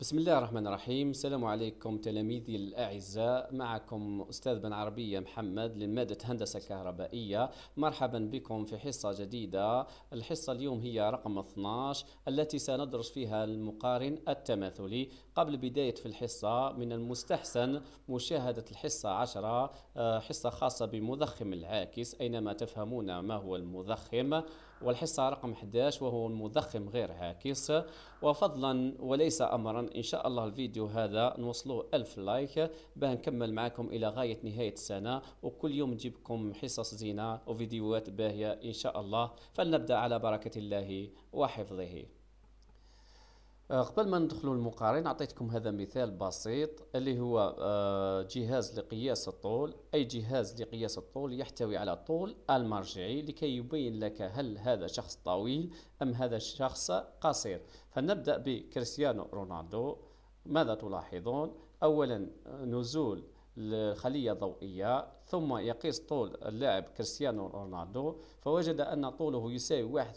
بسم الله الرحمن الرحيم السلام عليكم تلاميذي الاعزاء معكم استاذ بن عربيه محمد لماده هندسه كهربائيه مرحبا بكم في حصه جديده الحصه اليوم هي رقم 12 التي سندرس فيها المقارن التماثلي قبل بدايه في الحصه من المستحسن مشاهده الحصه 10 آه، حصه خاصه بمضخم العاكس اينما تفهمون ما هو المضخم والحصة رقم 11 وهو المضخم غير عاكس وفضلا وليس أمرا إن شاء الله الفيديو هذا نوصلوه ألف لايك باه نكمل معكم إلى غاية نهاية السنة وكل يوم نجيبكم حصص زينة وفيديوهات باهية إن شاء الله فلنبدأ على بركة الله وحفظه آه، قبل ما ندخلوا المقارن عطيتكم هذا مثال بسيط اللي هو آه، جهاز لقياس الطول أي جهاز لقياس الطول يحتوي على طول المرجعي لكي يبين لك هل هذا شخص طويل أم هذا شخص قصير فنبدأ بكريستيانو رونالدو ماذا تلاحظون؟ أولا آه، نزول الخلية الضوئية ثم يقيس طول اللاعب كريستيانو رونالدو فوجد أن طوله يساوي 1.87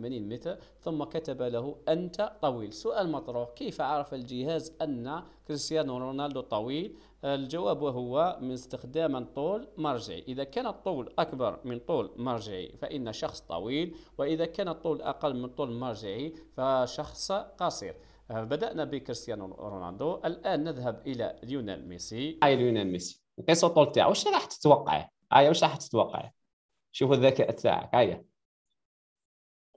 متر ثم كتب له أنت طويل سؤال مطروح كيف عرف الجهاز أن كريستيانو رونالدو طويل الجواب هو من استخدام طول مرجعي إذا كان الطول أكبر من طول مرجعي فإن شخص طويل وإذا كان الطول أقل من طول مرجعي فشخص قصير آه، بدأنا بكريستيانو رونالدو الآن نذهب إلى ليونيل ميسي هاي ليونيل ميسي القصة الطول تاعو واش راح تتوقع هاي واش راح تتوقع شوف الذكاء تاعك هاي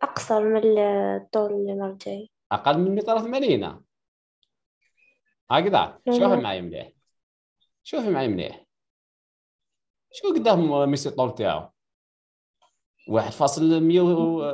أقصر من الطول اللي مرتاعي أقل من متر ثمانين هكذا أيوة. شوف معي مليح شوف معي مليح شو قدام ميسي الطول تاعو مية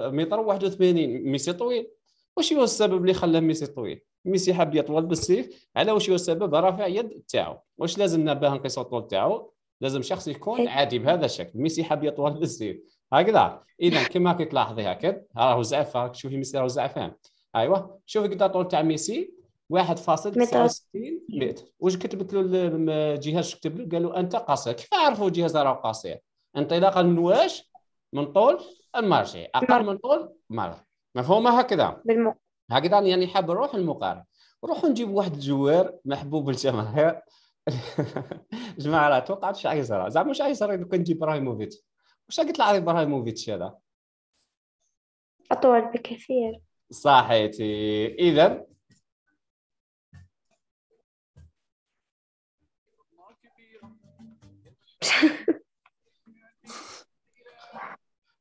متر وواحد وثمانين ميسي طويل واش هو السبب اللي خلى ميسي طويل ميسي حاب يطول بالسيف على واش هو السبب رافع يد تاعو واش لازم نباه نقيسو الطول تاعو لازم شخص يكون إيه. عادي بهذا الشكل ميسي حاب يطول بالسيف هكذا اذا كما كي تلاحظي هكذا راهو زعف راك تشوفي ميسي راهو زعفان ايوا شوفي قد الطول تاع ميسي 1.69 متر واش كتبت له الجهاز كتب له قال له انت قصير كيف عرفوا الجهاز راهو قصير انطلاقا من واش من طول المارشي اقل من طول مارشي مفهومه هكذا بالمق... هكذا يعني حاب نروح المقارنة نروحوا نجيب واحد الجوار محبوب الجماهير جماعه راه توقعت واش عايزرا زعما واش عايزه لو كان نجيب ابراهيموفيتش واش قلت ابراهيموفيتش هذا اطول بكثير صحيتي اذا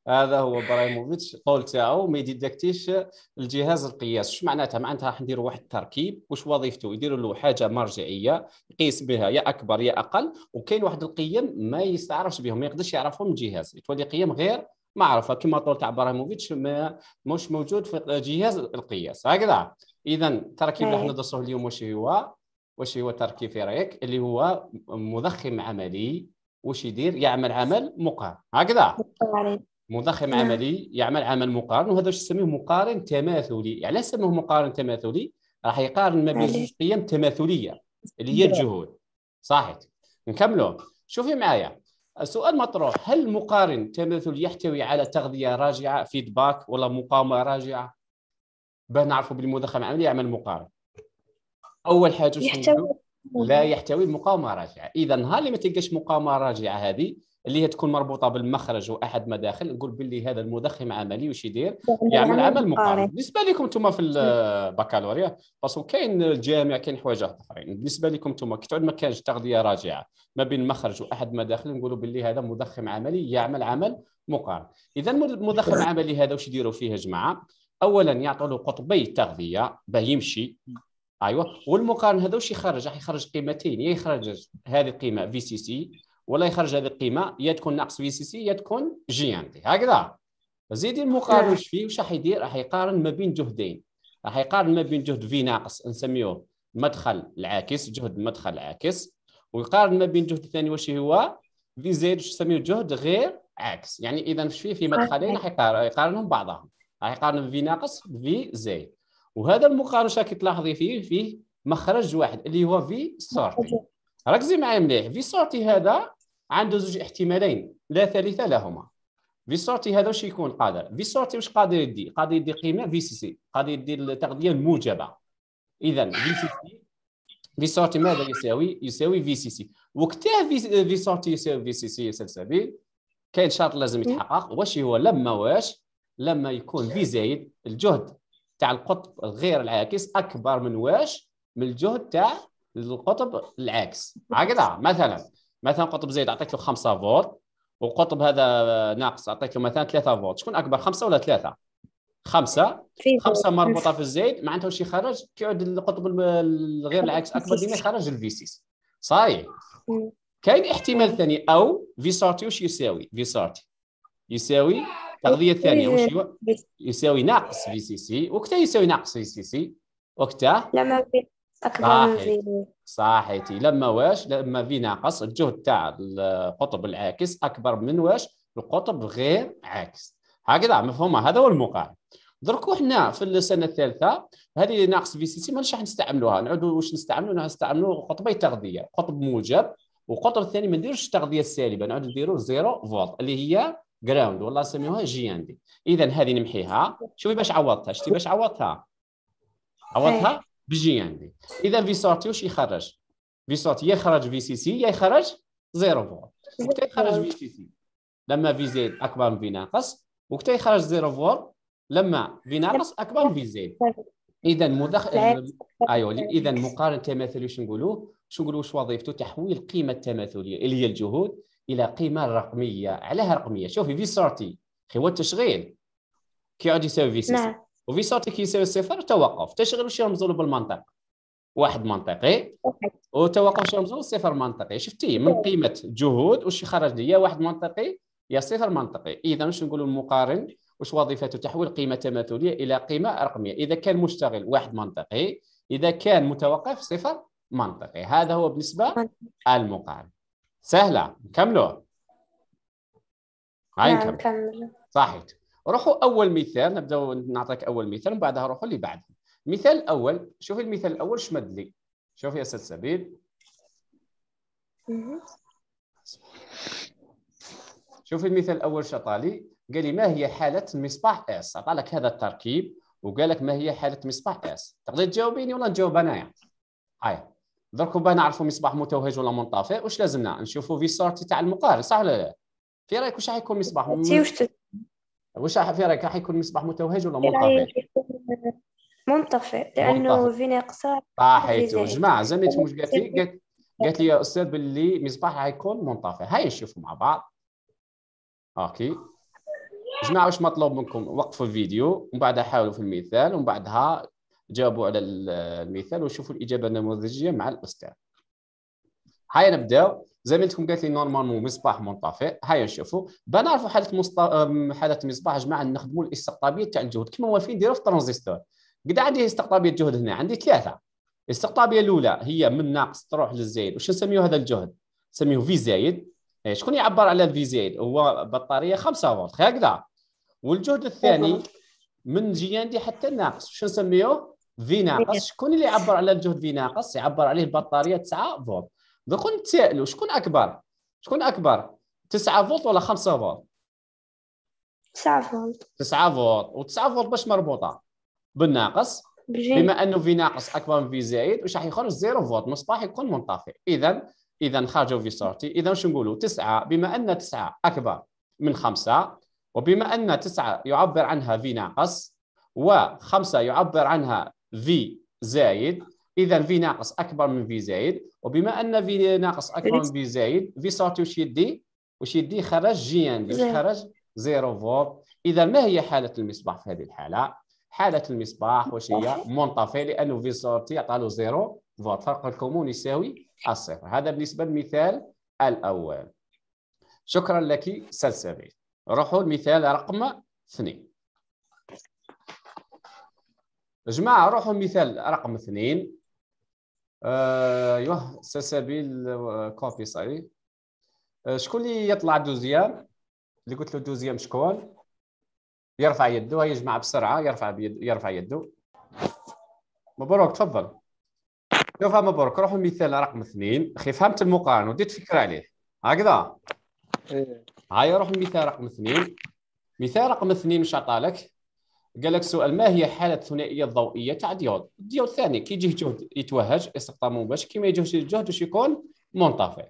هذا هو ابراهيموفيتش قول تاعو ما يديتكتيش الجهاز القياس واش معناتها معناتها راح نديروا واحد التركيب واش وظيفته يديروا له حاجه مرجعيه يقيس بها يا اكبر يا اقل وكاين واحد القيم ما يستعرفش بهم ما يقدرش يعرفهم الجهاز تولي قيم غير معرفه كما طول تاع ابراهيموفيتش مش موجود في جهاز القياس هكذا اذا التركيب اللي راح طيب. ندرسوه اليوم واش هو واش هو التركيب في رايك اللي هو مضخم عملي واش يدير يعمل عمل مقارن هكذا مضخم نعم. عملي يعمل عمل مقارن وهذا واش نسميه مقارن تماثلي يعني سموه مقارن تماثلي راح يقارن ما بين زوج قيم نعم. تماثليه اللي هي نعم. الجهود صحيح نكملوا شوفي معايا السؤال مطروح هل المقارن تماثلي يحتوي على تغذيه راجعه فيدباك ولا مقاومه راجعه باه نعرفوا بالمضخم العملي يعمل مقارن اول حاجه يحتوي لا يحتوي مقاومه راجعه اذا نهار اللي ما تلقاش مقاومه راجعه هذه اللي هي تكون مربوطه بالمخرج واحد مداخل نقول باللي هذا المدخم عملي واش يدير يعمل عمل مقارن بالنسبه لكم انتم في البكالوريا باسكو كاين الجامع كاين حوايج اخرين بالنسبه لكم انتم كي تعود ما كانش تغذيه راجعه ما بين مخرج واحد مداخل نقولوا باللي هذا مدخم عملي يعمل عمل مقارن اذا المدخم العملي هذا واش يديروا فيه يا جماعه اولا يعطوا له قطبي التغذيه باه يمشي ايوا والمقارن هذا واش يخرج راح يخرج قيمتين يا يخرج هذه القيمه في سي سي ولا يخرج هذه القيمه يا تكون ناقص في سي سي يا تكون جي ان تي هكذا زيدي المقارن واش فيه واش راح يدير راح يقارن ما بين جهدين راح يقارن ما بين جهد في ناقص نسميوه مدخل العاكس جهد مدخل العاكس ويقارن ما بين جهد الثاني واش هو في زيد واش نسميوه جهد غير عاكس يعني اذا واش فيه في مدخلين راح يقارنهم بعضهم راح يقارن في ناقص في زيد وهذا المقارن راكي تلاحظي فيه فيه مخرج واحد اللي هو في سورتي ركزي معايا مليح في سورتي هذا عنده زوج احتمالين لا ثالث لهما في سورتي هذا واش يكون قادر في سورتي واش قادر يدي قادر يدي قيمه في سي سي قادر يدي التغذيه الموجبه اذا في سي سي في سورتي ماذا يساوي يساوي في سي سي وكتاه في سورتي يساوي في سي سي سلسبيل كاين شرط لازم يتحقق واش هو لما واش لما يكون في زايد الجهد تاع القطب غير العاكس اكبر من واش من الجهد تاع القطب العاكس هكذا مثلا مثلا قطب زائد اعطيت له 5 فولت وقطب هذا ناقص اعطيت له مثلا 3 فولت شكون اكبر 5 ولا 3 5 5 مربوطة في الزيد معناتها واش يخرج كيعود القطب غير العاكس أكبر ديما يخرج الفي 6 صحيح كاين احتمال ثاني أو في سارتي واش يساوي في سارتي يساوي التغذيه الثانيه إيه. واش هو يساوي ناقص في سي سي وقتها يساوي ناقص في سي سي وقتها لما في اكبر من إيه. صحيتي لما واش لما في ناقص الجهد تاع القطب العاكس اكبر من واش القطب غير عاكس هكذا مفهومه هذا هو المقارن دركو حنا في السنه الثالثه هذه ناقص في سي سي ما راح نستعملوها نعودوا واش نستعملوا نستعملوا قطبي تغذيه قطب موجب وقطب الثاني ما نديروش التغذيه السالبه نعود نديرو زيرو فولت اللي هي جراوند والله نسميوها جي عندي اذا هذه نمحيها شوفي باش عوضتها شتي باش عوضتها عوضتها بجي عندي اذا في سورتي واش يخرج في سورتي يخرج في سي سي يا يخرج زيرو فولت وقت يخرج في سي سي لما في زيد اكبر من في ناقص وقت يخرج زيرو فولت لما في ناقص اكبر من في زيد اذا مدخل ايوه اذا مقارنه تماثلي واش نقولوا شو نقولوا واش وظيفته تحويل القيمه التماثليه اللي هي الجهود الى قيمه رقميه علاه رقميه شوفي في سورتي هو التشغيل غادي يساوي في صفر وفي سورتي كيساوي صفر توقف تشغيل شي رمزوا بالمنطق واحد منطقي وتوقف شي رمزوا صفر منطقي شفتي من قيمه جهود واش خرج لي واحد منطقي يا صفر منطقي اذا واش نقولوا المقارن واش وظيفته تحويل قيمه تماثليه الى قيمه رقميه اذا كان مشتغل واحد منطقي اذا كان متوقف صفر منطقي هذا هو بالنسبه المقارن سهله نكملوا هاي نعم، نكمل صحيت روحوا اول مثال نبداو نعطيك اول مثال ومن بعدها روحوا اللي بعده المثال الاول شوفي المثال الاول شمد لي شوفي يا استاذ سبيل شوفي المثال الاول شطالي قال لي ما هي حاله مصباح اس عطى لك هذا التركيب وقال لك ما هي حاله مصباح اس تقدر تجاوبيني ولا نجاوب انايا يعني. هاي درك با نعرفوا مصباح متوهج ولا منطفئ واش لازمنا نشوفوا في سورتي تاع المقارن صح ولا لا في رايك واش حيكون مصباح م... واش في رايك راح يكون مصباح متوهج ولا منطفئ منطفئ لانه في ناقصه صحيت جماعه زميلتكم مش قالت لي قالت لي يا استاذ باللي مصباح راح يكون منطفئ هاي نشوفوا مع بعض اوكي جماعه واش مطلوب منكم وقفوا الفيديو ومن بعدها حاولوا في المثال ومن بعدها جاوبوا على المثال وشوفوا الاجابه النموذجيه مع الاستاذ هيا نبداو زميلتكم قالت لي نورمالمون مصباح منطفئ هيا نشوفوا بنعرفوا حاله مصط... حاله مصباح جماعه نخدموا الاستقطابيه تاع الجهد كما واقفين نديروا في الترانزستور قد عندي استقطابيه جهد هنا عندي ثلاثه الاستقطابيه الاولى هي من ناقص تروح للزايد واش نسميو هذا الجهد نسميوه في زايد إيه، شكون يعبر على الفي زايد هو بطاريه 5 فولت هكذا والجهد الثاني من جي عندي حتى الناقص واش نسميوه في ناقص إيه. شكون اللي يعبر على الجهد في ناقص يعبر عليه البطاريه 9 فولت دوك نتسائلوا شكون اكبر شكون اكبر 9 فولت ولا 5 فولت 9 فولت 9 فولت و9 فولت باش مربوطه بالناقص بجي. بما انه في ناقص اكبر من في زائد واش راح يخرج 0 فولت المصباح يكون منطفئ اذا اذا خرجوا في سورتي اذا واش نقولوا 9 بما ان 9 اكبر من 5 وبما ان 9 يعبر عنها في ناقص و5 يعبر عنها في زايد اذا في ناقص اكبر من في زايد وبما ان في ناقص اكبر من في زايد في صارت وش يدي وش يدي خرج جي ان دي خرج زيرو فولت اذا ما هي حاله المصباح في هذه الحاله حاله المصباح واش هي منطفئ لانه في صوتي عطالو له زيرو فولت فرق الكمون يساوي الصفر هذا بالنسبه للمثال الاول شكرا لك سلسبيل روحوا المثال رقم اثنين جماعة روحوا مثال رقم اثنين ايوه سلسبيل آه، كوفي صاري آه، شكون اللي يطلع دوزيام اللي قلت له دوزيام شكون يرفع يده هيا جماعة بسرعة يرفع بيد يرفع يده مبروك تفضل شوف مبروك روحوا مثال رقم اثنين اخي فهمت المقارنة وديت فكرة عليه هكذا هيا إيه. روح مثال رقم اثنين مثال رقم اثنين مش عطالك قال لك سؤال ما هي حاله الثنائيه الضوئيه تاع ديود الديود الثاني كي يجيه جهد يتوهج استقطاب مباشر كي ما يجيهش الجهد واش يكون منطفئ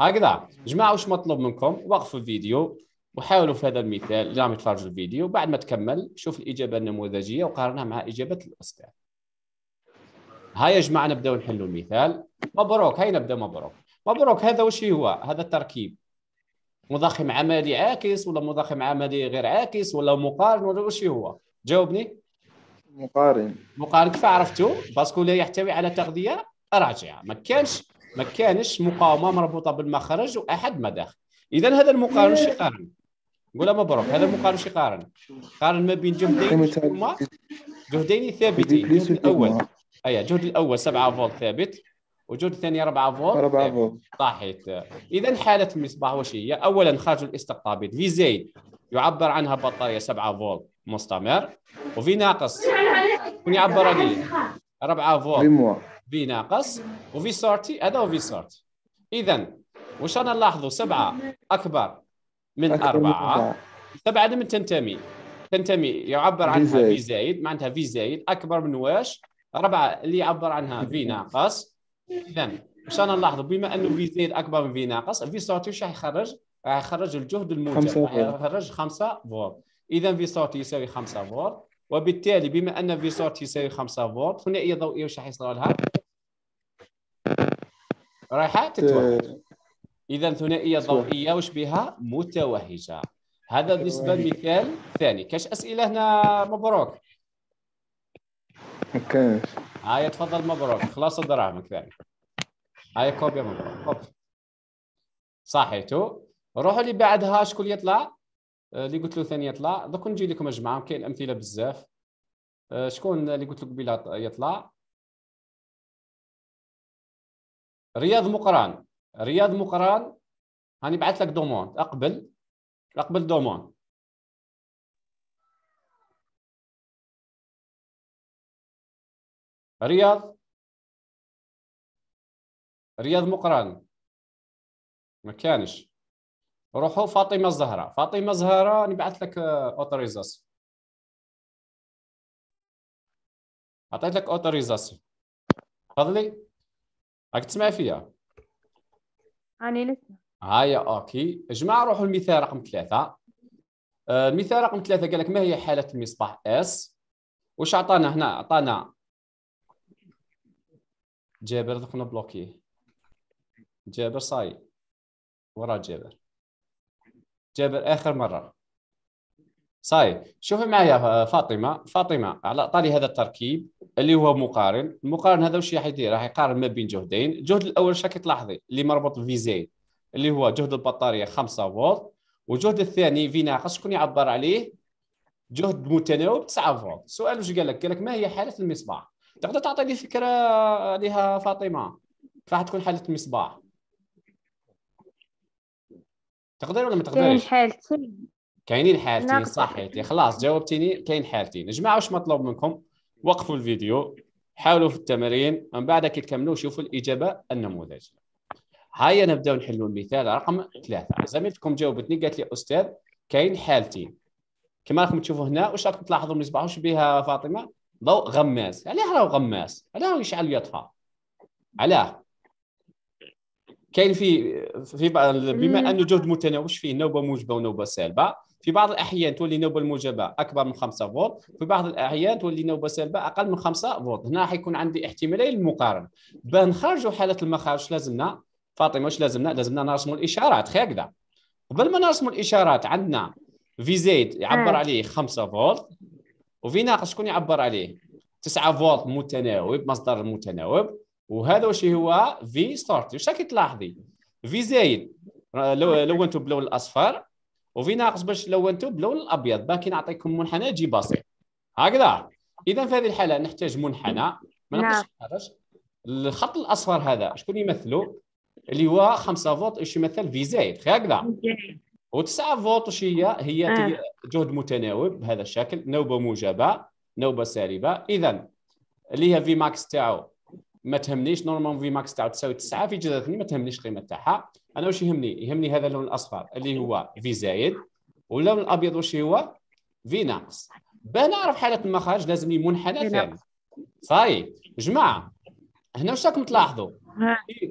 هكذا جماعه واش مطلوب منكم وقفوا الفيديو وحاولوا في هذا المثال اللي راهم يتفرجوا الفيديو بعد ما تكمل شوف الاجابه النموذجيه وقارنها مع اجابه الاستاذ ها يا جماعه نبداو نحلوا المثال مبروك هاي نبدا مبروك مبروك هذا واش هو هذا التركيب مضخم عملي عاكس ولا مضخم عملي غير عاكس ولا مقارن ولا واش هو جاوبني مقارن مقارن كيف عرفتو باسكو لا يحتوي على تغذيه راجعه ما كانش ما كانش مقاومه مربوطه بالمخرج واحد مداخل اذا هذا المقارن شي يقارن قولها مبروك هذا المقارن شي يقارن قارن ما بين جهدين هما جهدين ثابتين الجهد الاول اي أيوة، الجهد الاول 7 فولت ثابت وجهد الثاني 4 فولت 4 فولت ضاحيت اذا حاله المصباح واش هي اولا خرج الاستقطاب في زيد يعبر عنها بطاريه 7 فولت مستمر وفي ناقص كون يعبر لي 4 فوق في ناقص وفي سورتي هذا وفي سورتي اذا واش أنا نلاحظوا سبعه اكبر من اربعه سبعه من تنتمي تنتمي يعبر عنها في زايد معناتها في زايد اكبر من واش ربعه اللي يعبر عنها في ناقص اذا واش أنا نلاحظوا بما انه في زايد اكبر من في ناقص في سورتي واش راح يخرج؟ راح يخرج الجهد الموجب راح يخرج خمسه فولت اذا في سورت يساوي 5 فولت وبالتالي بما ان في سورت يساوي 5 فولت ثنائيه ضوئيه واش راح يصير لها؟ رايحه تتوهج آه. اذا ثنائيه ضوئيه واش بها؟ متوهجه هذا بالنسبه للمثال الثاني كاش اسئله هنا مبروك كاش هاي تفضل مبروك خلاص دراهمك ثاني هاي كوبي مبروك كوبي صحيتو روحوا اللي بعدها شكون يطلع اللي قلت له ثاني يطلع دوك نجي لكم يا كاين امثله بزاف آه، شكون اللي قلت له قبيله يطلع رياض مقران رياض مقران هاني بعث لك دوموند اقبل اقبل دوموند رياض رياض مقران ما كانش روحوا فاطمه الزهراء فاطمه الزهراء نبعث لك اوتوريزاسيون عطيت لك اوتوريزاسيون تفضلي راك تسمع فيا راني نسمع هيا اوكي جماعه روحوا المثال رقم ثلاثة آه، المثال رقم ثلاثة قال لك ما هي حالة المصباح اس واش عطانا هنا عطانا جابر دوك بلوكيه جابر صاي ورا جابر جابر اخر مره صاي شوفي معايا فاطمه فاطمه على طالي هذا التركيب اللي هو مقارن المقارن هذا واش راح يدير راح يقارن ما بين جهدين الجهد الاول شكي تلاحظي اللي مربوط بفيزي اللي هو جهد البطاريه 5 فولت والجهد الثاني في ناقص شكون يعبر عليه جهد متناوب 9 فولت سؤال واش قال لك قال لك ما هي حاله المصباح تقدر تعطيني فكره عليها فاطمه راح تكون حاله المصباح تقدري ولا ما تقدريش كاين حالتين كاينين حالتين صحيتي خلاص جاوبتيني كاين حالتين جماعه واش مطلوب منكم وقفوا الفيديو حاولوا في التمارين من بعد كي تكملوا شوفوا الاجابه النموذجيه هيا نبداو نحلوا المثال رقم ثلاثة زميلتكم جاوبتني قالت لي استاذ كاين حالتين كما راكم تشوفوا هنا واش راكم تلاحظوا من الصباح واش بها فاطمه ضوء غماس علاه راهو غماس علاه يشعل يطفى علاه كاين في في بما انه جهد متناوش فيه نوبه موجبه ونوبه سالبه في بعض الاحيان تولي نوبه الموجبه اكبر من 5 فولت في بعض الاحيان تولي نوبه سالبه اقل من 5 فولت هنا راح يكون عندي احتمالين للمقارنه باه نخرجوا حاله المخارج لازمنا فاطمه واش لازمنا لازمنا نرسموا الاشارات هكذا قبل ما نرسموا الاشارات عندنا في زيد يعبر آه. عليه 5 فولت وفي ناقص شكون يعبر عليه 9 فولت متناوب مصدر متناوب وهذا واش هو في ستارت واش راكي تلاحظي في زايد لونته بلون الاصفر وفي ناقص باش لونته بلون الابيض باكي نعطيكم منحنى يجي بسيط هكذا اذا في هذه الحاله نحتاج منحنى ما نعم. نقدرش الخط الاصفر هذا شكون يمثله اللي هو 5 فولت واش يمثل في زايد هكذا و9 فولت واش هي نعم. هي جهد متناوب بهذا الشكل نوبه موجبه نوبه سالبه اذا اللي هي في ماكس تاعو ما تهمنيش نورمال في ماكس تاعو تساوي 9 في 2 ما تهمنيش القيمه تاعها انا واش يهمني يهمني هذا اللون الاصفر اللي هو في زايد واللون الابيض واش هو في ناقص باه نعرف حاله المخارج لازم لي منحنى ثاني صاي جماعه هنا واش راكم تلاحظوا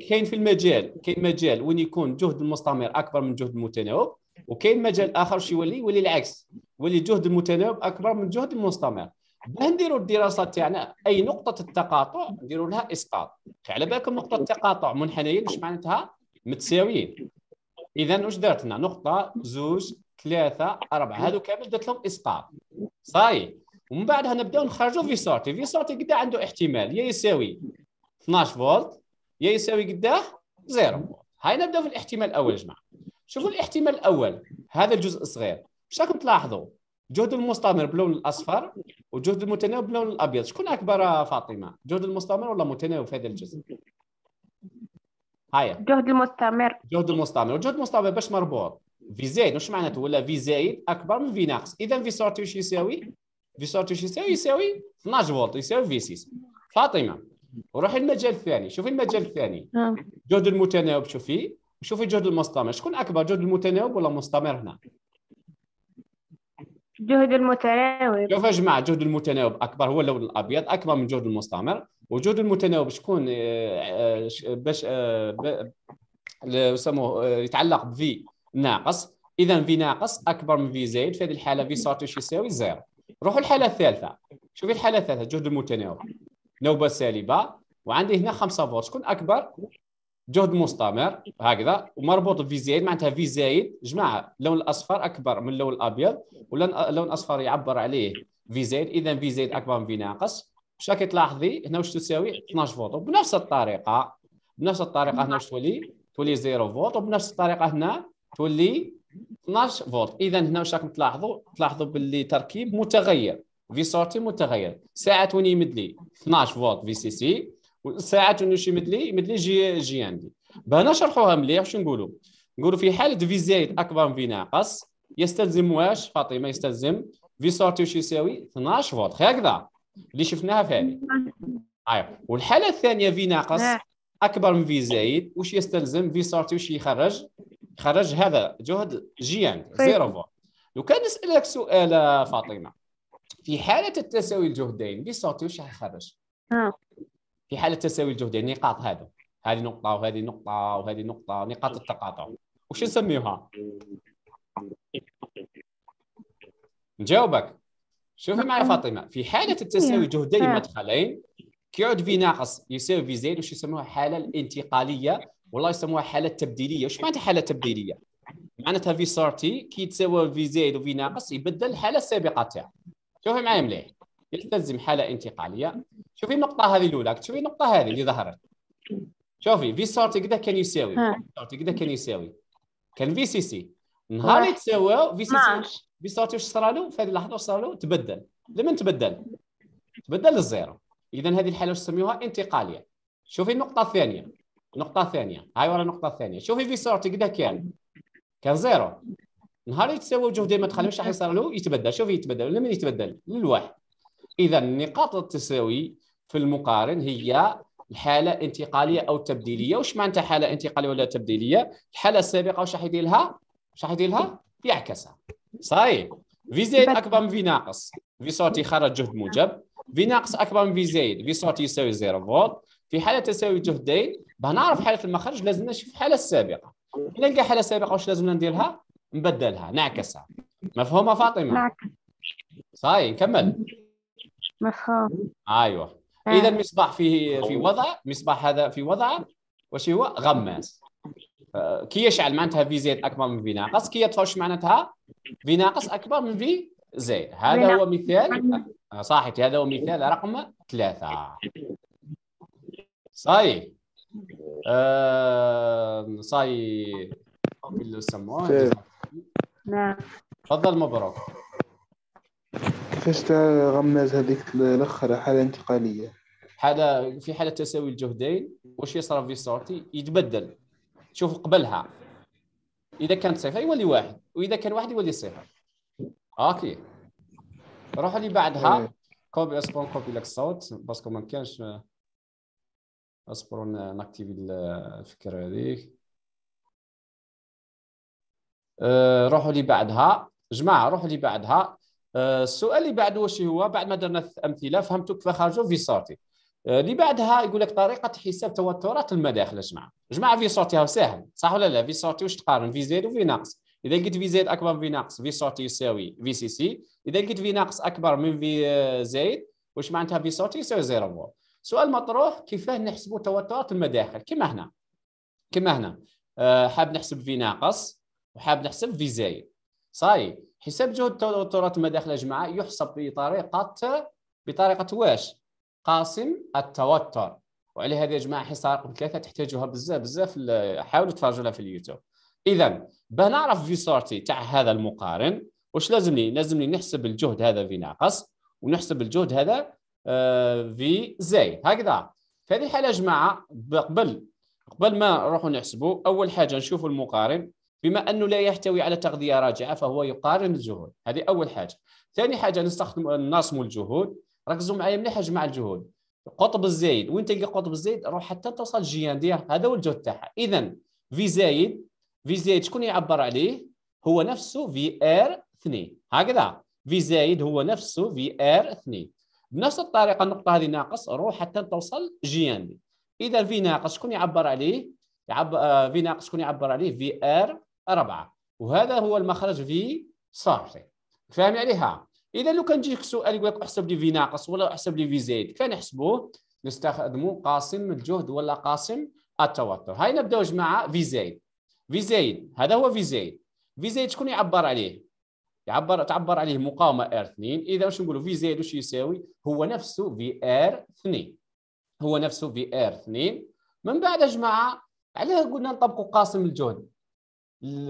كاين في المجال كاين مجال وين يكون جهد المستمر اكبر من جهد المتناوب وكاين مجال اخر واش يولي يولي العكس يولي جهد المتناوب اكبر من جهد المستمر نديروا الدراسه تاعنا اي نقطه التقاطع نديروا لها اسقاط على بالكم نقطه التقاطع منحنيين واش معناتها متساويين اذا واش دارت لنا نقطه زوج ثلاثه اربعه هذو كامل درت لهم اسقاط صاي ومن بعدها نبداو نخرجوا في سورتي في سورتي قدا عنده احتمال يا يساوي 12 فولت يا يساوي قداه زيرو هاي نبداو في الاحتمال الاول يا جماعه شوفوا الاحتمال الاول هذا الجزء الصغير واش راكم تلاحظوا جهد المستمر باللون الاصفر وجهد المتناوب باللون الابيض شكون اكبر فاطمه جهد المستمر ولا متناوب في هذا الجزء هيا جهد المستمر جهد المستمر وجهد المستمر باش مربوط في زائد واش معناته ولا في زائد اكبر من في ناقص اذا في سورتي واش يساوي في سورتي واش يساوي يساوي 12 فولت يساوي في 6 فاطمه وروحي المجال الثاني شوفي المجال الثاني آه. جهد المتناوب شوفي وشوفي جهد المستمر شكون اكبر جهد المتناوب ولا المستمر هنا جهد المتناوب شوف يا جماعه الجهد المتناوب اكبر هو اللون الابيض اكبر من الجهد المستمر وجهد المتناوب شكون آه، آه، باش آه، يسموه يتعلق بفي ناقص اذا في ناقص اكبر من في زائد في هذه الحاله في شو يساوي زيرو نروحوا الحاله الثالثه شوفي الحاله الثالثه جهد المتناوب نوبه سالبه وعندي هنا 5 فولت شكون اكبر جهد مستمر هكذا ومربوط في زائد معناتها في زائد جماعه اللون الاصفر اكبر من اللون الابيض واللون الاصفر يعبر عليه في زائد اذا في زائد اكبر من في ناقص واش راكي تلاحظي هنا واش تساوي 12 فولت وبنفس الطريقه بنفس الطريقه هنا واش تولي تولي 0 فولت وبنفس الطريقه هنا تولي 12 فولت اذا هنا واش راكم تلاحظوا تلاحظوا باللي تركيب متغير في سورتي متغير ساعه وين يمد لي 12 فولت في سي سي ساعات انه شي مدلي مدلي جي جي عندي بهنا نشرحوها مليح واش نقولوا نقولوا في حاله في زايد اكبر من في ناقص يستلزم واش فاطمه يستلزم في سورتي واش يساوي 12 فولت هكذا اللي شفناها في هذه ايوه والحاله الثانيه في ناقص اكبر من في زايد واش يستلزم في سورتي واش يخرج يخرج هذا جهد جي ان طيب. زيرو فولت لو كان نسالك سؤال فاطمه في حاله التساوي الجهدين في سورتي واش يخرج في حاله تساوي الجهد يعني نقاط هذا هذه نقطه وهذه نقطه وهذه نقطه نقاط التقاطع وش نسميوها نجاوبك شوفي معي نعم. فاطمه في حاله التساوي جهدين نعم. مدخلين كيعود في ناقص يساوي في زائد وش يسموها حاله الانتقاليه والله يسموها حاله تبديليه وش معناتها حاله تبديليه معناتها في سارتي كي تساوي في زائد وفي ناقص يبدل الحاله السابقه تاعه شوفي معايا مليح يلتزم حاله انتقاليه شوفي النقطه هذه الاولى شوفي النقطه هذه اللي ظهرت شوفي في سورت كذا كان يساوي كذا كان يساوي كان في سي سي نهار اللي تساووا في سي سي في سورت واش صرالو في هذه اللحظه واش صرالو تبدل لمن تبدل تبدل للزيرو اذا هذه الحاله واش نسميوها انتقاليه شوفي النقطه الثانيه النقطه الثانيه هاي ورا النقطه الثانيه شوفي في سورت كذا كان كان زيرو نهار اللي تساووا جهدين ما واش راح يصرالو يتبدل شوفي يتبدل لمن يتبدل للواحد اذا نقاط التساوي في المقارن هي الحاله انتقاليه او تبديليه واش معناتها حاله انتقاليه ولا تبديليه الحاله السابقه واش راح يدير لها واش راح يدير لها يعكسها صحيح في زائد اكبر من في ناقص في صوتي خرج جهد موجب في ناقص اكبر من في زائد في صوتي يساوي 0 فولت في حاله تساوي جهدين باه نعرف حاله المخرج لازم نشوف الحاله السابقه نلقى حاله سابقه واش لازم نديرها نبدلها نعكسها مفهومه فاطمه نعكس صاي نكمل مفهوم ايوه اذا المصباح آه. في في وضعه المصباح هذا في وضعه واش هو غماس كي يشعل معناتها في زيد اكبر من في ناقص كي يطفش معناتها في ناقص اكبر من في زيد هذا هو مثال صاحبتي هذا هو مثال رقم ثلاثة صاي آه صاي اللي نعم تفضل مبروك كيفاش تغمز هذيك الاخر حاله انتقاليه حاله في حاله تساوي الجهدين واش يصرى في صوتي يتبدل شوف قبلها اذا كانت صفر يولي واحد واذا كان واحد يولي صفر اوكي روحوا لي بعدها كوبي اصبر كوبي لك الصوت باسكو ما كانش اصبروا ناكتيفي الفكره هذيك أه، روحوا لي بعدها جماعه روحوا لي بعدها آه، السؤال اللي بعده واش هو بعد ما درنا امثله فهمتك فخرجوا في صوتي آه، اللي بعدها يقول لك طريقه حساب توترات المداخل جماعه جماعه في هاو سهل صح ولا لا في صوتي واش تقارن في زائد وفي ناقص اذا لقيت في زائد اكبر من في ناقص في صوتي يساوي في سي سي اذا لقيت في ناقص اكبر من في زائد آه، واش معناتها في صوتي يساوي زيرو فول سؤال مطروح كيفاه نحسبوا توترات المداخل كما هنا كما هنا حاب نحسب في ناقص وحاب نحسب في زائد صاي حساب جهد التوترات ما داخل الجماعه يحسب بطريقه بطريقه واش قاسم التوتر وعلى هذه يا جماعه حصه رقم ثلاثه تحتاجوها بزاف بزاف حاولوا تفرجوا لها في اليوتيوب اذا بنعرف في سورتي تاع هذا المقارن واش لازمني لازمني نحسب الجهد هذا في ناقص ونحسب الجهد هذا آه، في زايد هكذا في هذه الحاله يا جماعه قبل قبل ما نروحوا نحسبوا اول حاجه نشوفوا المقارن بما انه لا يحتوي على تغذيه راجعه فهو يقارن الجهود هذه اول حاجه ثاني حاجه نستخدم ناصم الجهود ركزوا معايا مليح جمع الجهود قطب الزايد وين تلقى قطب الزايد روح حتى توصل الجيان هذا هو الجهد تاعها اذا في زايد في زايد شكون يعبر عليه هو نفسه في ار 2 هكذا في زايد هو نفسه في ار 2 بنفس الطريقه النقطه هذه ناقص روح حتى توصل جيان دي اذا في ناقص شكون يعبر عليه يعبر في آه، ناقص شكون يعبر عليه في ار 4 وهذا هو المخرج في صافي فاهم عليها يعني؟ اذا لو كان جيك سؤال يقول لك احسب لي في ناقص ولا احسب لي في زائد كنحسبوه نستخدموا قاسم الجهد ولا قاسم التوتر هاي نبداو جماعه في زيد في زيد هذا هو في زيد في زيد شكون يعبر عليه يعبر تعبر عليه مقاومه ار 2 اذا واش نقولوا في زيد واش يساوي هو نفسه في ار 2 هو نفسه في ار 2 من بعد يا جماعه علاه قلنا نطبقوا قاسم الجهد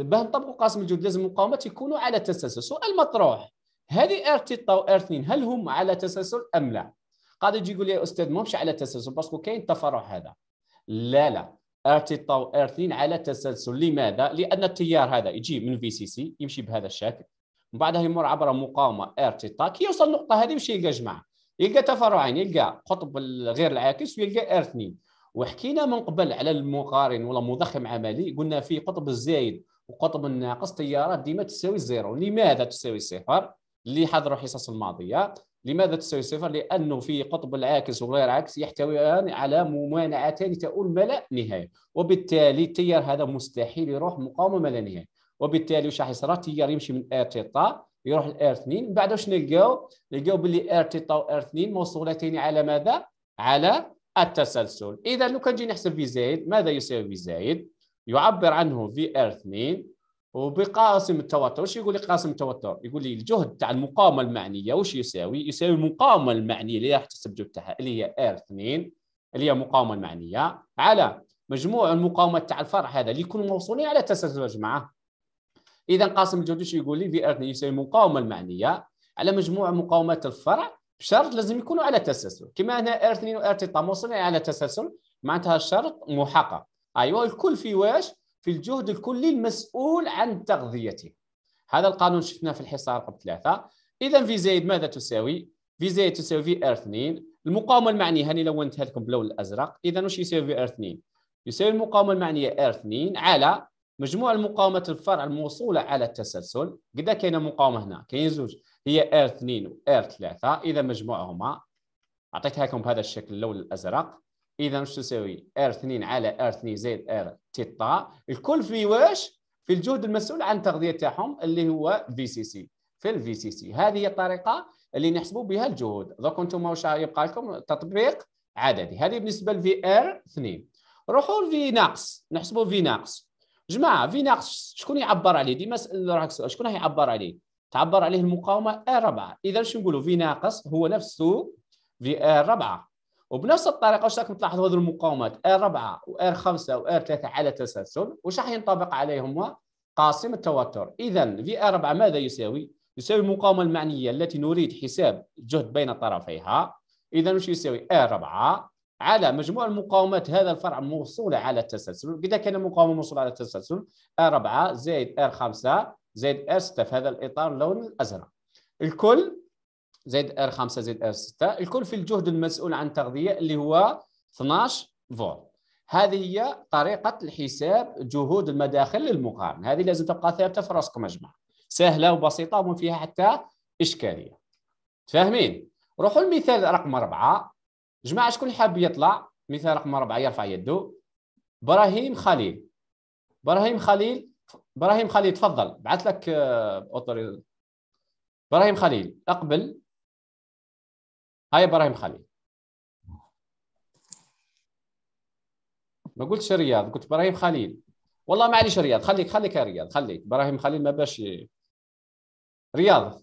باه نطبقوا قاسم الجهد لازم المقاومات يكونوا على تسلسل سؤال مطروح هذه ار2 وار2 هل هم على تسلسل ام لا قاعد يجي يقول لي يا استاذ ماهمش على تسلسل باسكو كاين تفرع هذا لا لا ار2 وار2 على تسلسل لماذا لان التيار هذا يجي من في سي سي يمشي بهذا الشكل من بعدها يمر عبر مقاومه ار تيتا كي يوصل النقطه هذه باش يلقى جماعه يلقى تفرعين يلقى قطب غير العاكس ويلقى ار2 وحكينا من قبل على المقارن ولا مضخم عملي قلنا في قطب الزايد وقطب الناقص تيارات ديما تساوي الزيرو لماذا تساوي صفر اللي حضروا الحصص الماضيه لماذا تساوي صفر لانه في قطب العاكس وغير عكس يحتويان على ممانعتين تؤول ما لا نهايه وبالتالي التيار هذا مستحيل يروح مقاومه ما لا نهايه وبالتالي واش راح يصرى التيار يمشي من ار تيتا يروح لار 2 بعد واش نلقاو نلقاو باللي ار تيتا و ار 2 موصولتين على ماذا على التسلسل إذا لو كان جي نحسب في زائد ماذا يساوي في زائد يعبر عنه في ار 2 وبقاسم التوتر وش يقول لي قاسم التوتر يقول لي الجهد تاع المقاومه المعنيه وش يساوي يساوي المقاومه المعنيه اللي راح تحسب الجهد تاعها اللي هي ار 2 اللي هي المقاومه المعنيه على مجموع المقاومات تاع الفرع هذا اللي يكونوا موصولين على تسلسل يا جماعه اذا قاسم الجهد وش يقول لي في ار 2 يساوي المقاومه المعنيه على مجموع مقاومات الفرع شرط لازم يكونوا على تسلسل كما هنا ار 2 وار تيتا موصلين يعني على تسلسل معناتها الشرط محقق ايوا الكل في واش في الجهد الكلي المسؤول عن تغذيته هذا القانون شفناه في الحصه رقم ثلاثه اذا في زائد ماذا تساوي في زائد تساوي في ار 2 المقاومه المعنيه هاني لونتها لكم باللون الازرق اذا واش يساوي في ار 2 يساوي المقاومه المعنيه ار 2 على مجموع المقاومات الفرع الموصولة على التسلسل قد كاينه مقاومة هنا كاين زوج هي R2 و R3 إذا مجموعهما أعطيتها لكم بهذا الشكل اللون الأزرق إذا واش تساوي R2 على R2 زائد R تيتا الكل في واش في الجهد المسؤول عن التغذية تاعهم اللي هو VCC في الفي سي سي هذه هي الطريقه اللي نحسبوا بها الجهود دوك انتم واش يبقى لكم تطبيق عددي هذه بالنسبه لفي ار 2 روحوا لفي ناقص نحسبوا في ناقص جماعه فينيرس شكون يعبر عليه ديما راك شكون هيعبر عليه تعبر عليه المقاومه ار 4 اذا شنو نقولوا في ناقص هو نفسه في ار 4 وبنفس الطريقه واش راكم تلاحظوا هذه المقاومات ار 4 و ار 5 و ار 3 على تسلسل واش راح ينطبق عليهم قاسم التوتر اذا في ار 4 ماذا يساوي يساوي المقاومه المعنيه التي نريد حساب جهد بين طرفيها اذا واش يساوي ار 4 على مجموع المقاومات هذا الفرع موصولة على التسلسل إذا كان المقاومة موصولة على التسلسل R4 زائد R5 زائد R6 في هذا الإطار اللون الأزرق الكل زائد R5 زائد R6 الكل في الجهد المسؤول عن التغذية اللي هو 12 فولت هذه هي طريقة الحساب جهود المداخل للمقارنة هذه لازم تبقى ثابتة في راسكم مجمع سهلة وبسيطة وما فيها حتى إشكالية فاهمين؟ روحوا المثال رقم أربعة جماعه شكون حاب يطلع مثال رقم اربعه يرفع يده ابراهيم خليل ابراهيم خليل ابراهيم خليل تفضل بعث لك آه، ابراهيم خليل اقبل هاي ابراهيم خليل ما قلتش رياض قلت ابراهيم خليل والله معليش رياض خليك خليك يا رياض خليك ابراهيم خليل ما باش رياض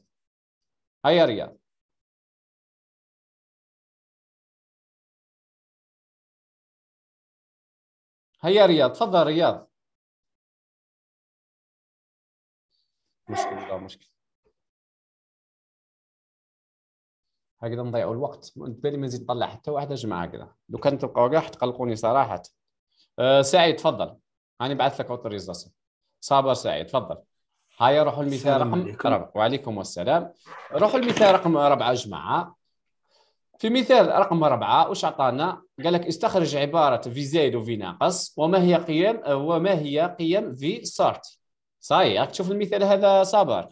هيا رياض هيا رياض تفضل رياض مشكلة مشكلة هكذا نضيعوا الوقت بالي ما نزيد نطلع حتى واحد جماعة هكذا لو كان تبقاو كاع تقلقوني صراحة أه سعيد تفضل هاني بعث لك اوتوريزاسيون صابر سعيد تفضل هيا روحوا المثال رقم وعليكم السلام روحوا المثال رقم أربعة جماعة في مثال رقم أربعة واش عطانا قال لك استخرج عبارة في زائد وفي ناقص وما هي قيم وما هي قيم في صاي صحيح تشوف المثال هذا صابر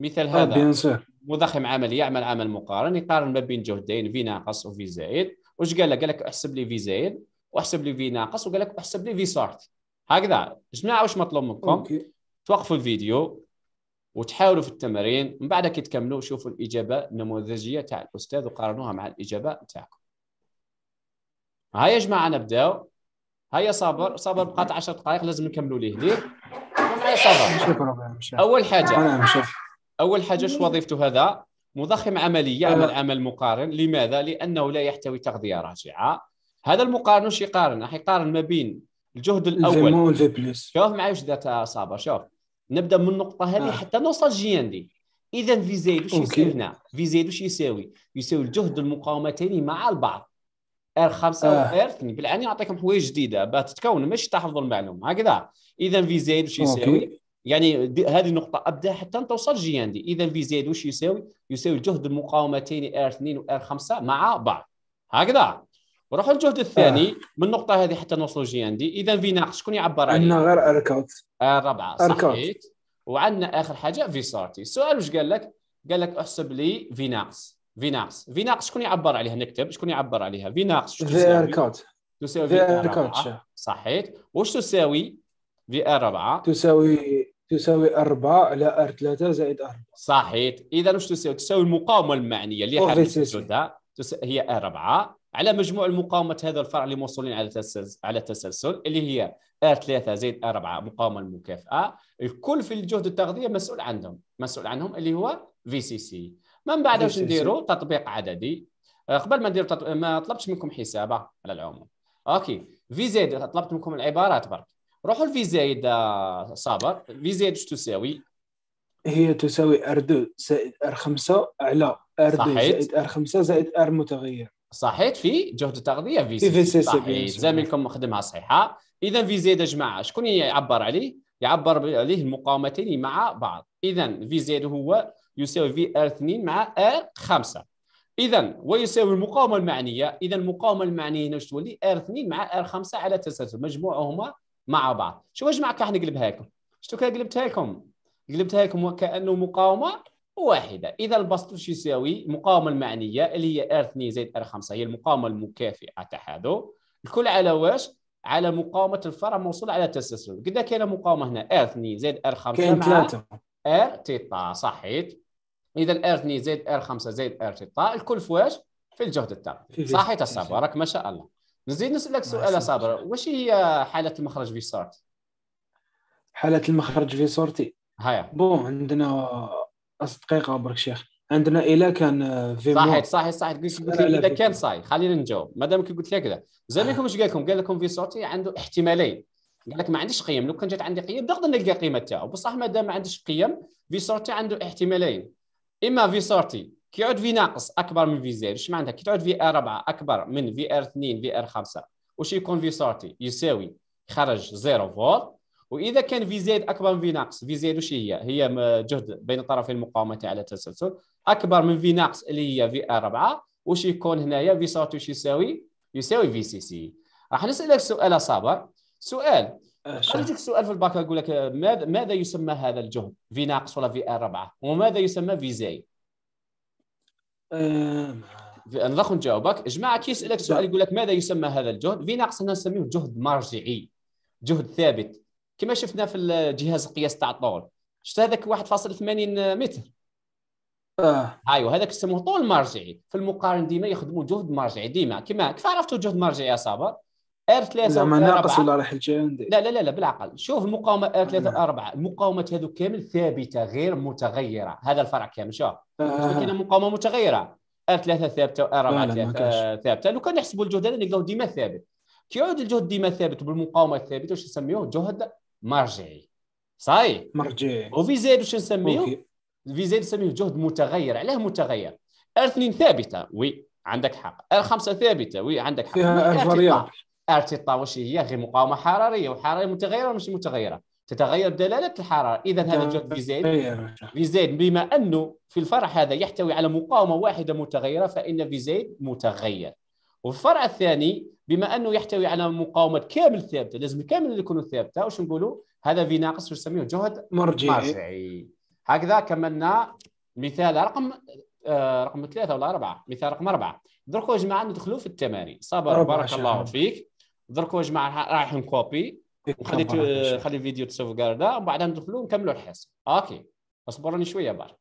مثال آه، هذا مضخم عملي يعمل عمل مقارن يقارن ما بين جهدين في ناقص وفي زائد واش قال لك قال لك احسب لي في زائد واحسب لي في ناقص وقال لك احسب لي في سارت هكذا جماعه واش مطلوب منكم توقفوا الفيديو وتحاولوا في التمارين من بعد كي تكملوا شوفوا الاجابه النموذجيه تاع الاستاذ وقارنوها مع الاجابه تاعكم هيا يا جماعه نبداو هيا صابر صابر بقات 10 دقائق لازم نكملوا ليه ليه معايا صابر اول حاجه اول حاجه شو وظيفته هذا مضخم عملي يعمل آه. عمل مقارن لماذا لانه لا يحتوي تغذيه راجعه هذا المقارن واش يقارن راح يقارن ما بين الجهد الاول شوف معايا واش دات صابر شوف نبدا من النقطه هذه آه. حتى نوصل جي ان دي اذا في زايد واش يساوي هنا في زايد واش يساوي يساوي الجهد المقاومتين مع البعض ار 5 آه. ار 2 بالعاني نعطيكم حوايج جديده باه تتكون مش تحفظوا المعلومه هكذا اذا في زايد واش يساوي يعني هذه النقطة أبدأ حتى توصل جي ان دي، إذا في زيد واش يساوي؟ يساوي الجهد المقاومتين ار 2 وار 5 مع بعض. هكذا وراحوا الجهد الثاني آه. من النقطه هذه حتى نوصلوا جي ان دي اذا في ناقص شكون يعبر عليه؟ عندنا غير اركوت آه الرابعه صحيت وعندنا اخر حاجه في سارتي السؤال واش قال لك؟ قال لك احسب لي في ناقص في ناقص في ناقص شكون يعبر عليها نكتب شكون يعبر عليها في ناقص في اركاوت تساوي في كوت صحيت واش تساوي في اربعة تساوي تساوي 4 على ار 3 زائد ار صحيت اذا واش تساوي تساوي المقاومه المعنيه اللي حاجه تساوي هي 4 على مجموع المقاومه هذا الفرع اللي موصولين على على التسلسل اللي هي ار 3 زايد ار R4 مقاومه المكافاه الكل في الجهد التغذيه مسؤول عنهم مسؤول عنهم اللي هو في سي سي من بعد واش نديروا تطبيق عددي آه، قبل ما ندير تط... ما طلبتش منكم حسابه على العموم اوكي في زائد طلبت منكم العبارات برك روحوا لفي زائد آه، صابر في زائد شو تساوي هي تساوي ار 2 زائد ار 5 على ار 2 زائد ار 5 زائد ار متغير صحيت في جهد التغذيه في سي في سي صحيح زميلكم خدمها صحيحه اذا في زيد يا جماعه شكون يعبر عليه يعبر عليه المقاومتين مع بعض اذا في زيد هو يساوي في ار 2 مع ار 5 اذا ويساوي المقاومه المعنيه اذا المقاومه المعنيه هنا تولي ار 2 مع ار 5 على تسلسل مجموعهما مع بعض شو يا جماعه كي نقلبها لكم شتو كاح قلبتها لكم قلبتها لكم وكانه مقاومه واحدة إذا البسط شو يساوي المقاومة المعنية اللي هي R2 زائد R5 هي المقاومة المكافئة تاع هذو الكل على واش على مقاومة الفرع موصولة على التسلسل قد كاين مقاومة هنا R2 زائد R5 كاين ثلاثة R تيتا صحيت إذا R2 زائد R5 زائد R تيتا الكل في واش في الجهد التام صحيت الصبر راك ما شاء الله نزيد نسألك سؤال صابر واش هي حالة المخرج في سورتي؟ حالة المخرج في سورتي هيا بون عندنا دقيقه برك شيخ عندنا الا كان آه، في صحيح صحيح صحيح قلت لك اذا كان صاي خلينا نجاوب مادام قلت لك كذا زاد لكم قال لكم قال لكم في صوتي عنده احتمالين قال لك ما عنديش قيم لو كان جات عندي قيم نقدر نلقى قيمه تاعو بصح مادام ما عنديش قيم في صوتي عنده احتمالين اما في صوتي كي يعود في ناقص اكبر من في زيرو اش معناتها كي تعود في ار 4 اكبر من في ار 2 في ار 5 واش يكون في صوتي يساوي خرج 0 فولت واذا كان في زائد اكبر من في ناقص في زائد وش هي هي جهد بين طرفي المقاومه على التسلسل اكبر من في ناقص اللي هي في 4 وش يكون هنايا في صوت وش يساوي يساوي في سي سي راح نسالك سؤال صابر سؤال آه، يجيك سؤال في الباك يقول لك آه، ماذا ماذا يسمى هذا الجهد في ناقص ولا في 4 وماذا يسمى في زائد نروح نجاوبك جماعه كي يسالك سؤال يقول لك ماذا يسمى هذا الجهد في ناقص هنا نسميه جهد مرجعي جهد ثابت كما شفنا في الجهاز القياس تاع الطول شفت هذاك 1.80 متر اه ايوا هذاك يسموه طول مرجعي في المقارن ديما يخدموا جهد مرجعي ديما كما كيف عرفتوا جهد مرجعي يا صابر ار 3 زعما ناقص ولا راح لا لا لا لا بالعقل شوف نعم. المقاومه ار 3 4 المقاومات هذو كامل ثابته غير متغيره هذا الفرع كامل شوف آه. مقاومه متغيره ار 3 ثابته وار 4 ثابته لو كان نحسبوا الجهد هذا نلقاو ديما ثابت كيعود الجهد ديما ثابت بالمقاومه الثابته واش نسميوه جهد مرجعي صاي مرجعي زيد واش نسميه زيد نسميه جهد متغير علاه متغير ار 2 ثابته وي عندك حق ار 5 ثابته وي عندك حق فيها ار ارتطا واش هي غير مقاومه حراريه وحراريه متغيره ولا مش متغيره تتغير دلالة الحراره اذا هذا الجهد في زيد في زيد بما انه في الفرع هذا يحتوي على مقاومه واحده متغيره فان في زيد متغير والفرع الثاني بما انه يحتوي على مقاومات كامل ثابته لازم كامل اللي يكونوا ثابته واش نقولوا هذا في ناقص واش نسميه جهد مرجعي. مرجعي هكذا كملنا مثال رقم آه رقم ثلاثه ولا اربعه مثال رقم اربعه دركوا يا جماعه ندخلوا في التمارين صبر بارك الله فيك دركوا يا جماعه رايح نكوبي وخلي خلي الفيديو تسوف كاردا وبعدها ندخلوا نكملوا الحصه اوكي اصبرني شويه بارك